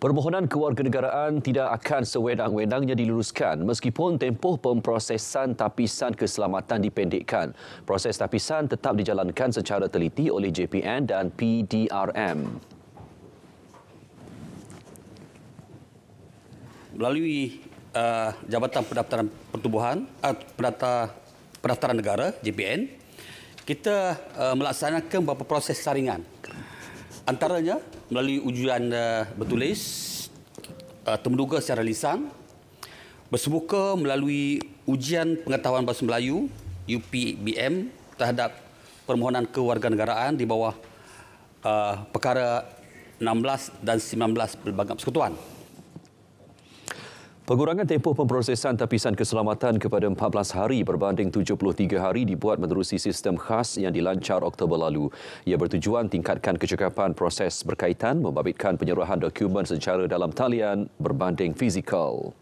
Permohonan kewarganegaraan tidak akan sewenang-wenangnya diluluskan, meskipun tempoh pemprosesan tapisan keselamatan dipendekkan. Proses tapisan tetap dijalankan secara teliti oleh JPN dan PDRM. Melalui uh, Jabatan Pendaftaran Pertubuhan uh, Pendata, Pendaftaran Negara JPN, kita uh, melaksanakan beberapa proses saringan. Antaranya melalui ujian uh, bertulis, uh, eh, temuduga secara lisan, bersemuka melalui ujian pengetahuan bahasa Melayu UPBM terhadap permohonan kewarganegaraan di bawah uh, perkara 16 dan 19 Perbangkang Persekutuan. Pengurangan tempoh pemprosesan tapisan keselamatan kepada 14 hari berbanding 73 hari dibuat menerusi sistem khas yang dilancar Oktober lalu. Ia bertujuan tingkatkan kecekapan proses berkaitan membabitkan penyerahan dokumen secara dalam talian berbanding fizikal.